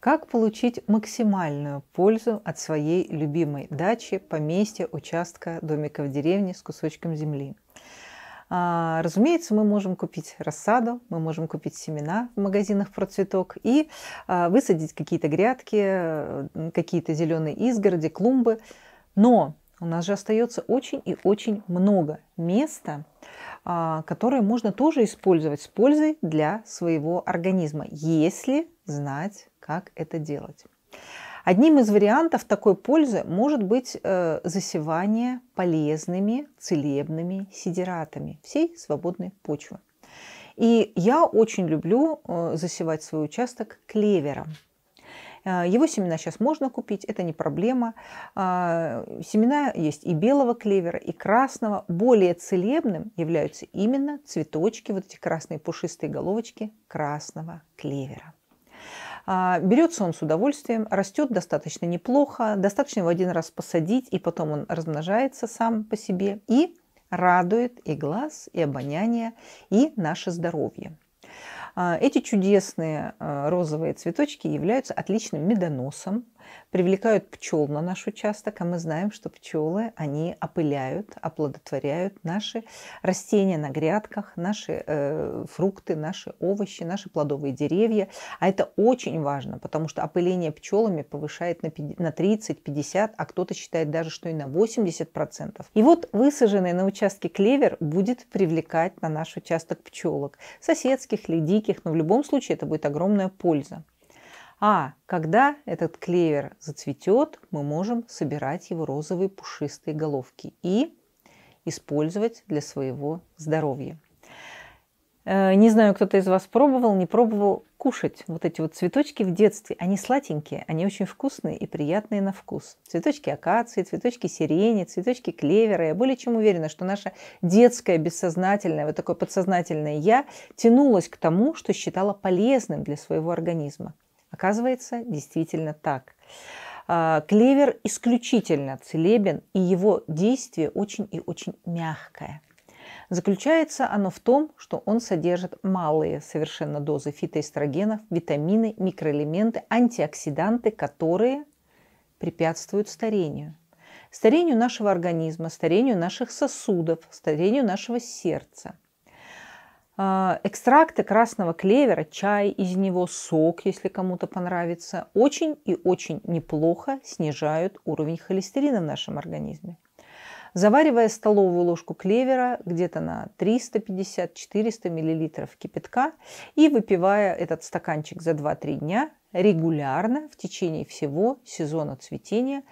Как получить максимальную пользу от своей любимой дачи, поместья, участка, домика в деревне с кусочком земли? А, разумеется, мы можем купить рассаду, мы можем купить семена в магазинах про цветок и а, высадить какие-то грядки, какие-то зеленые изгороди, клумбы. Но у нас же остается очень и очень много места, а, которое можно тоже использовать с пользой для своего организма, если знать, как это делать. Одним из вариантов такой пользы может быть э, засевание полезными целебными сидератами всей свободной почвы. И я очень люблю э, засевать свой участок клевером. Э, его семена сейчас можно купить, это не проблема. Э, семена есть и белого клевера, и красного. Более целебным являются именно цветочки, вот эти красные пушистые головочки красного клевера. А, Берется он с удовольствием, растет достаточно неплохо, достаточно его один раз посадить, и потом он размножается сам по себе и радует и глаз, и обоняние, и наше здоровье. А, эти чудесные а, розовые цветочки являются отличным медоносом привлекают пчел на наш участок, а мы знаем, что пчелы, они опыляют, оплодотворяют наши растения на грядках, наши э, фрукты, наши овощи, наши плодовые деревья. А это очень важно, потому что опыление пчелами повышает на, 30, 50, а кто-то считает даже, что и на 80%. И вот высаженный на участке клевер будет привлекать на наш участок пчелок, соседских или диких, но в любом случае это будет огромная польза. А когда этот клевер зацветет, мы можем собирать его розовые пушистые головки и использовать для своего здоровья. Э, не знаю, кто-то из вас пробовал, не пробовал кушать вот эти вот цветочки в детстве. Они сладенькие, они очень вкусные и приятные на вкус. Цветочки акации, цветочки сирени, цветочки клевера. Я более чем уверена, что наше детское, бессознательное, вот такое подсознательное «я» тянулось к тому, что считала полезным для своего организма. Оказывается, действительно так. А, клевер исключительно целебен, и его действие очень и очень мягкое. Заключается оно в том, что он содержит малые совершенно дозы фитоэстрогенов, витамины, микроэлементы, антиоксиданты, которые препятствуют старению. Старению нашего организма, старению наших сосудов, старению нашего сердца – а, экстракты красного клевера, чай из него, сок, если кому-то понравится, очень и очень неплохо снижают уровень холестерина в нашем организме. Заваривая столовую ложку клевера где-то на 350-400 мл кипятка и выпивая этот стаканчик за 2-3 дня регулярно в течение всего сезона цветения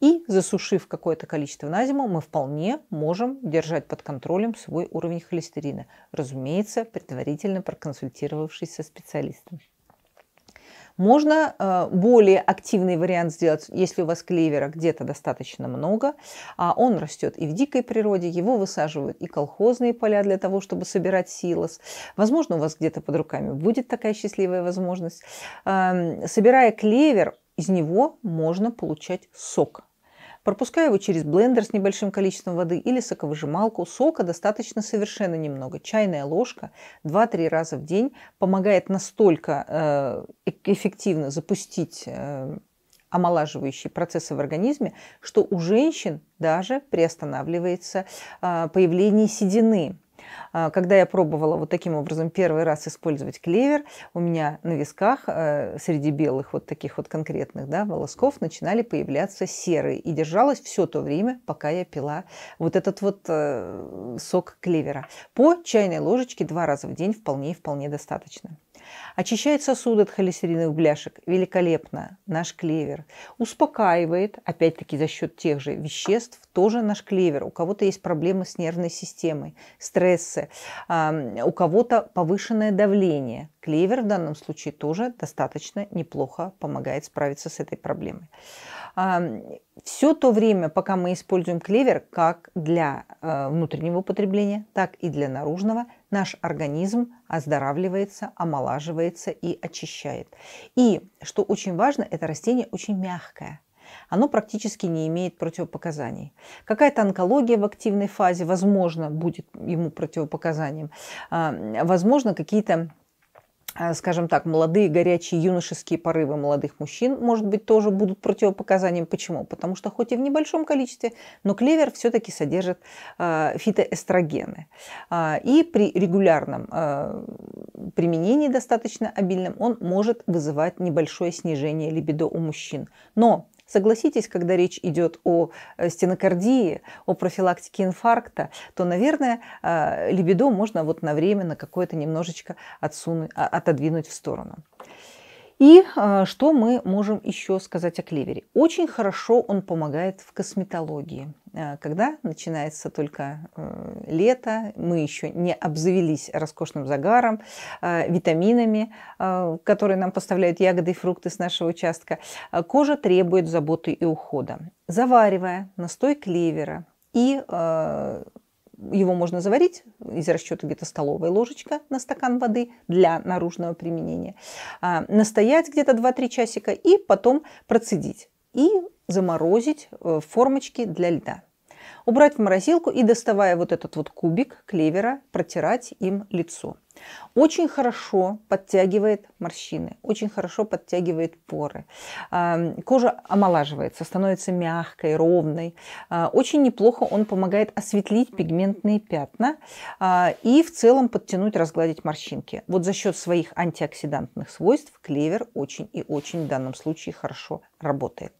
и засушив какое-то количество на зиму, мы вполне можем держать под контролем свой уровень холестерина, разумеется, предварительно проконсультировавшись со специалистом. Можно э, более активный вариант сделать, если у вас клевера где-то достаточно много. а Он растет и в дикой природе, его высаживают и колхозные поля для того, чтобы собирать силос. Возможно, у вас где-то под руками будет такая счастливая возможность. Эм, собирая клевер, из него можно получать сок Пропуская его через блендер с небольшим количеством воды или соковыжималку, сока достаточно совершенно немного. Чайная ложка 2-3 раза в день помогает настолько э, эффективно запустить э, омолаживающие процессы в организме, что у женщин даже приостанавливается э, появление седины. А, когда я пробовала вот таким образом первый раз использовать клевер, у меня на висках э, среди белых вот таких вот конкретных да, волосков начинали появляться серые. И держалось все то время, пока я пила вот этот вот э, сок клевера. По чайной ложечке два раза в день вполне и вполне достаточно. Очищает сосуды от холестериновых бляшек. Великолепно. Наш клевер. Успокаивает, опять-таки за счет тех же веществ, тоже наш клевер. У кого-то есть проблемы с нервной системой, стрессы. У кого-то повышенное давление. Клевер в данном случае тоже достаточно неплохо помогает справиться с этой проблемой все то время, пока мы используем клевер как для э, внутреннего употребления, так и для наружного, наш организм оздоравливается, омолаживается и очищает. И, что очень важно, это растение очень мягкое. Оно практически не имеет противопоказаний. Какая-то онкология в активной фазе, возможно, будет ему противопоказанием. А, возможно, какие-то Э, скажем так, молодые горячие юношеские порывы молодых мужчин, может быть, тоже будут противопоказанием. Почему? Потому что хоть и в небольшом количестве, но клевер все-таки содержит э, фитоэстрогены. Э, и при регулярном применении достаточно обильном он может вызывать небольшое снижение либидо у мужчин. Но Согласитесь, когда речь идет о э, стенокардии, о профилактике инфаркта, то, наверное, э, либидо можно вот на время на какое-то немножечко отсунуть, а, отодвинуть в сторону. И э, что мы можем еще сказать о клевере? Очень хорошо он помогает в косметологии. Э, когда начинается только э, лето, мы еще не обзавелись роскошным загаром, витаминами, которые нам поставляют ягоды и фрукты с нашего участка, кожа требует заботы и ухода. Заваривая настой клевера и его можно заварить из расчета где-то столовая ложечка на стакан воды для наружного применения. А, настоять где-то 2-3 часика и потом процедить. И заморозить э, формочки для льда. Убрать в морозилку и, доставая вот этот вот кубик клевера, протирать им лицо. Очень хорошо подтягивает морщины, очень хорошо подтягивает поры. А, кожа омолаживается, становится мягкой, ровной. А, очень неплохо он помогает осветлить пигментные пятна а, и в целом подтянуть, разгладить морщинки. Вот за счет своих антиоксидантных свойств клевер очень и очень в данном случае хорошо работает.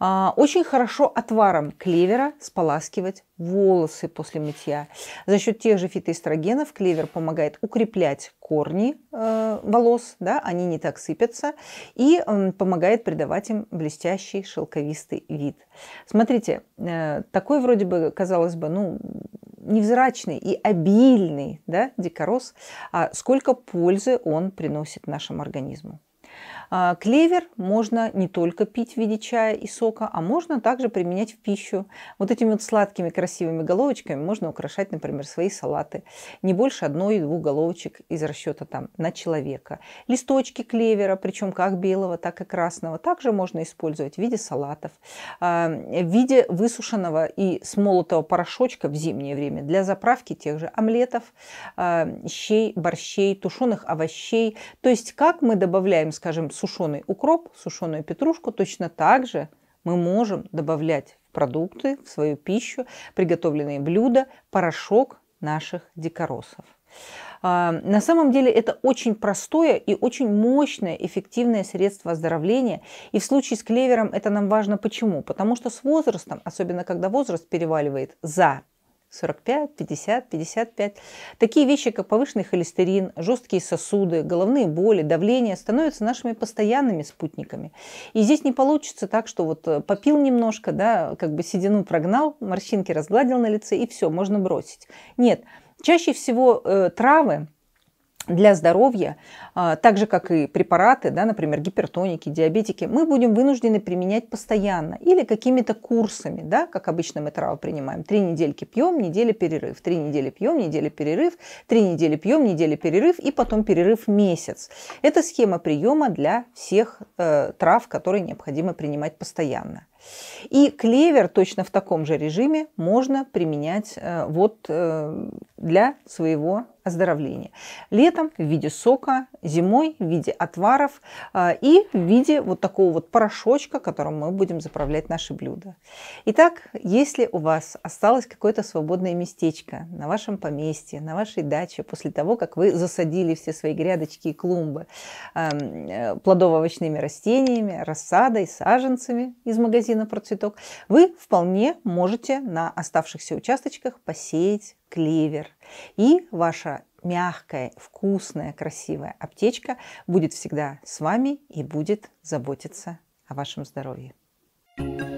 А, очень хорошо отваром клевера споласкивать волосы после мытья. За счет тех же фитоэстрогенов клевер помогает укреплять корни э, волос, да, они не так сыпятся, и он помогает придавать им блестящий шелковистый вид. Смотрите, э, такой вроде бы, казалось бы, ну, невзрачный и обильный да, дикорос, а сколько пользы он приносит нашему организму. А, клевер можно не только пить в виде чая и сока, а можно также применять в пищу. Вот этими вот сладкими красивыми головочками можно украшать, например, свои салаты. Не больше одной-двух головочек из расчета там на человека. Листочки клевера, причем как белого, так и красного, также можно использовать в виде салатов, а, в виде высушенного и смолотого порошочка в зимнее время для заправки тех же омлетов, а, щей, борщей, тушеных овощей. То есть как мы добавляем, скажем, сушеный укроп, сушеную петрушку, точно так же мы можем добавлять в продукты, в свою пищу, приготовленные блюда, порошок наших дикоросов. А, на самом деле это очень простое и очень мощное, эффективное средство оздоровления. И в случае с клевером это нам важно почему? Потому что с возрастом, особенно когда возраст переваливает за 45, 50, 55. Такие вещи, как повышенный холестерин, жесткие сосуды, головные боли, давление, становятся нашими постоянными спутниками. И здесь не получится так, что вот э, попил немножко, да, как бы седину прогнал, морщинки разгладил на лице, и все, можно бросить. Нет, чаще всего э, травы для здоровья, а, так же как и препараты, да, например, гипертоники, диабетики, мы будем вынуждены применять постоянно или какими-то курсами, да, как обычно мы траву принимаем. Три недельки пьем, неделя перерыв, три недели пьем, неделя перерыв, три недели пьем, неделя перерыв и потом перерыв месяц. Это схема приема для всех э, трав, которые необходимо принимать постоянно. И клевер точно в таком же режиме можно применять э, вот э, для своего оздоровления. Летом в виде сока, зимой в виде отваров э, и в виде вот такого вот порошочка, которым мы будем заправлять наши блюда. Итак, если у вас осталось какое-то свободное местечко на вашем поместье, на вашей даче, после того, как вы засадили все свои грядочки и клумбы эм, плодово-овощными растениями, рассадой, саженцами из магазина, магазина «Процветок», вы вполне можете на оставшихся участочках посеять клевер. И ваша мягкая, вкусная, красивая аптечка будет всегда с вами и будет заботиться о вашем здоровье. thank you